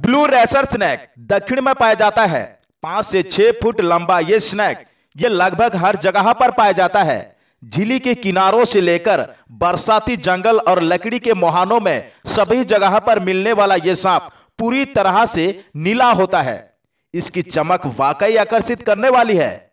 blue racer snack दक्षिण में पाया जाता है पांच से छह फुट लंबा ये स्नैक ये लगभग हर जगह पर पाया जाता है झीली के किनारों से लेकर बरसाती जंगल और लकड़ी के मोहानों में सभी जगह पर मिलने वाला ये सांप पूरी तरह से नीला होता है इसकी चमक वाकई आकर्षित करने वाली है